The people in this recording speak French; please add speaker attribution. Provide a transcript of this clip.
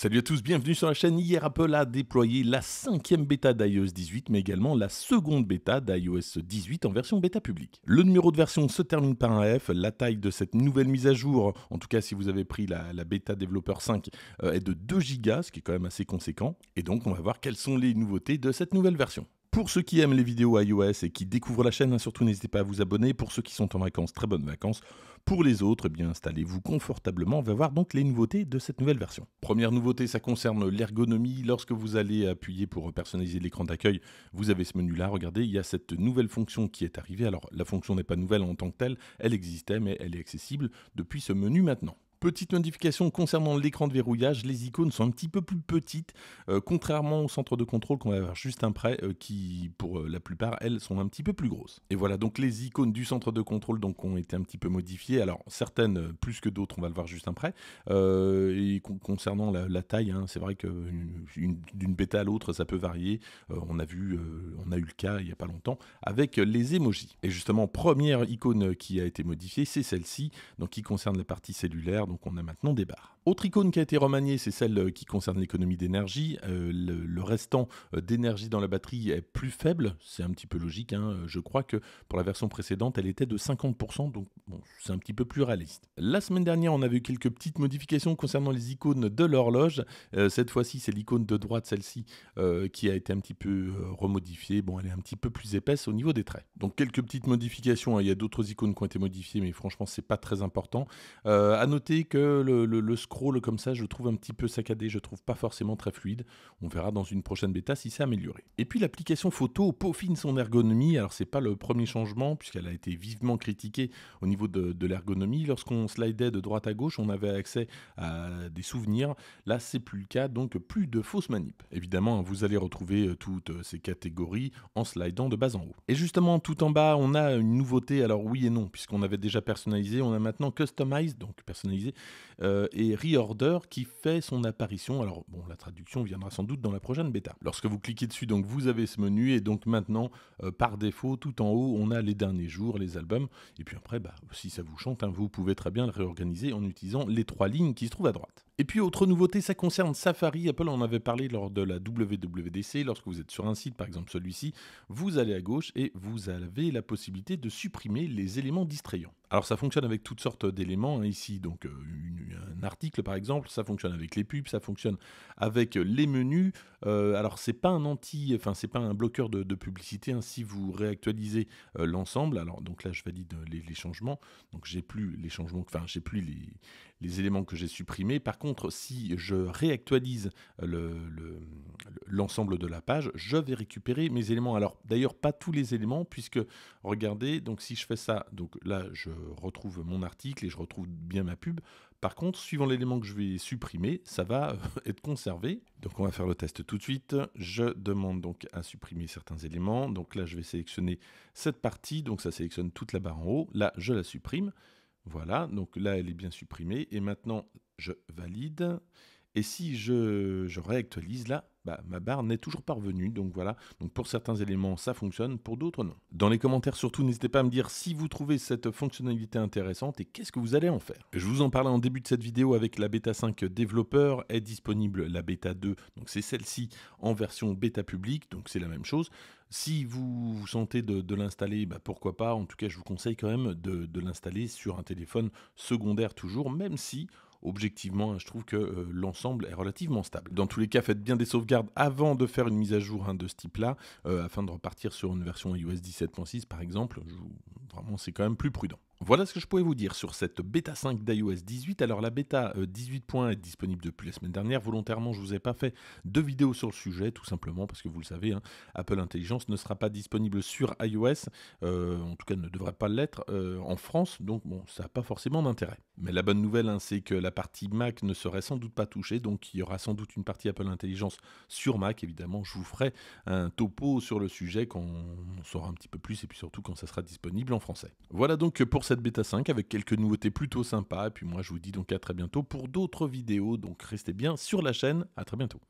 Speaker 1: Salut à tous, bienvenue sur la chaîne. Hier, Apple a déployé la cinquième bêta d'iOS 18, mais également la seconde bêta d'iOS 18 en version bêta publique. Le numéro de version se termine par un F. La taille de cette nouvelle mise à jour, en tout cas si vous avez pris la, bêta développeur 5, euh, est de 2 Go, ce qui est quand même assez conséquent. Et donc, on va voir quelles sont les nouveautés de cette nouvelle version. Pour ceux qui aiment les vidéos iOS et qui découvrent la chaîne, hein, surtout n'hésitez pas à vous abonner. Pour ceux qui sont en vacances, très bonnes vacances. Pour les autres, eh bien installez-vous confortablement. On va voir donc les nouveautés de cette nouvelle version. Première nouveauté, ça concerne l'ergonomie. Lorsque vous allez appuyer pour personnaliser l'écran d'accueil, vous avez ce menu-là. Regardez, il y a cette nouvelle fonction qui est arrivée. Alors la fonction n'est pas nouvelle en tant que telle, elle existait, mais elle est accessible depuis ce menu maintenant. Petite modification concernant l'écran de verrouillage, les icônes sont un petit peu plus petites, euh, contrairement au centre de contrôle qu'on va avoir juste après, euh, qui pour euh, la plupart, elles, sont un petit peu plus grosses. Et voilà, donc les icônes du centre de contrôle donc, ont été un petit peu modifiées, alors certaines plus que d'autres, on va le voir juste après. et concernant la, taille, hein, c'est vrai que d'une bêta à l'autre, ça peut varier. on a vu, on a eu le cas il n'y a pas longtemps, avec les émojis. Et justement, première icône qui a été modifiée, c'est celle-ci, donc qui concerne la partie cellulaire donc on a maintenant des barres. Autre icône qui a été remaniée, c'est celle euh, qui concerne l'économie d'énergie. Euh, le, restant euh, d'énergie dans la batterie est plus faible, c'est un petit peu logique. Hein. Je crois que pour la version précédente, elle était de 50%, donc c'est un petit peu plus réaliste. La semaine dernière, on avait eu quelques petites modifications concernant les icônes de l'horloge. cette fois-ci, c'est l'icône de droite, celle-ci, qui a été un petit peu remodifiée. Bon, elle est un petit peu plus épaisse au niveau des traits. Donc quelques petites modifications. Hein. Il y a d'autres icônes qui ont été modifiées, mais franchement, c'est pas très important. à noter que le, scroll comme ça, je trouve un petit peu saccadé, je trouve pas forcément très fluide. On verra dans une prochaine bêta si c'est amélioré. Et puis l'application photo peaufine son ergonomie. Alors c'est pas le premier changement puisqu'elle a été vivement critiquée au niveau de, l'ergonomie. Lorsqu'on slidait de droite à gauche, on avait accès à des souvenirs. Là, c'est plus le cas, donc plus de fausses manip. Évidemment, hein, vous allez retrouver euh, toutes ces catégories en slidant de bas en haut. Et justement, tout en bas, on a une nouveauté. Alors oui et non, puisqu'on avait déjà personnalisé, on a maintenant customized donc personnalisé euh, et Reorder qui fait son apparition. Alors, bon, la traduction viendra sans doute dans la prochaine bêta. Lorsque vous cliquez dessus, donc vous avez ce menu, et donc maintenant, euh, par défaut, tout en haut, on a les derniers jours, les albums, et puis après, bah, si ça vous chante, hein, vous pouvez très bien le réorganiser en utilisant les trois lignes qui se trouvent à droite. Et puis autre nouveauté, ça concerne Safari. Apple en avait parlé lors de la WWDC. Lorsque vous êtes sur un site, par exemple celui-ci, vous allez à gauche et vous avez la possibilité de supprimer les éléments distrayants. Alors ça fonctionne avec toutes sortes d'éléments. Hein, ici, donc euh, un article par exemple, ça fonctionne avec les pubs, ça fonctionne avec les menus. Euh, alors c'est pas un anti, enfin c'est pas un bloqueur de, publicité. Hein, si vous réactualisez euh, l'ensemble, alors donc là je valide euh, les, les changements. Donc j'ai plus les changements, enfin j'ai plus les, éléments que j'ai supprimés. Par contre, si je réactualise le, l'ensemble de la page, je vais récupérer mes éléments. Alors d'ailleurs pas tous les éléments puisque regardez, donc si je fais ça, donc là je retrouve mon article et je retrouve bien ma pub. Par contre, suivant l'élément que je vais supprimer, ça va euh, être conservé. Donc on va faire le test tout de suite. Je demande donc à supprimer certains éléments. Donc là, je vais sélectionner cette partie. Donc ça sélectionne toute la barre en haut. Là, je la supprime. Voilà, donc là, elle est bien supprimée. Et maintenant, je valide. Et si je, je réactualise là, bah, ma barre n'est toujours pas revenue. Donc voilà, donc pour certains éléments, ça fonctionne, pour d'autres, non. Dans les commentaires, surtout, n'hésitez pas à me dire si vous trouvez cette fonctionnalité intéressante et qu'est-ce que vous allez en faire. Je vous en parlais en début de cette vidéo avec la bêta 5 développeur. Est disponible la bêta 2, donc c'est celle-ci en version bêta publique, donc c'est la même chose. Si vous, vous sentez de, l'installer, bah, pourquoi pas. En tout cas, je vous conseille quand même de l'installer sur un téléphone secondaire toujours, même si objectivement, je trouve que euh, l'ensemble est relativement stable. Dans tous les cas, faites bien des sauvegardes avant de faire une mise à jour hein, de ce type-là, euh, afin de repartir sur une version iOS 17.6 par exemple. Vraiment, c'est quand même plus prudent. Voilà ce que je pouvais vous dire sur cette bêta 5 d'iOS 18. Alors la bêta 18.1 euh, est disponible depuis la semaine dernière. Volontairement, je ne vous ai pas fait de vidéo sur le sujet, tout simplement parce que vous le savez, hein, Apple Intelligence ne sera pas disponible sur iOS, euh, en tout cas ne devrait pas l'être euh, en France, donc bon, ça n'a pas forcément d'intérêt. Mais la bonne nouvelle, hein, c'est que la partie Mac ne serait sans doute pas touchée, donc il y aura sans doute une partie Apple Intelligence sur Mac. Évidemment, je vous ferai un topo sur le sujet quand on saura un petit peu plus et puis surtout quand ça sera disponible en français. Voilà donc pour bêta 5 avec quelques nouveautés plutôt sympas. Et puis moi, je vous dis donc à très bientôt pour d'autres vidéos. Donc restez bien sur la chaîne. À très bientôt.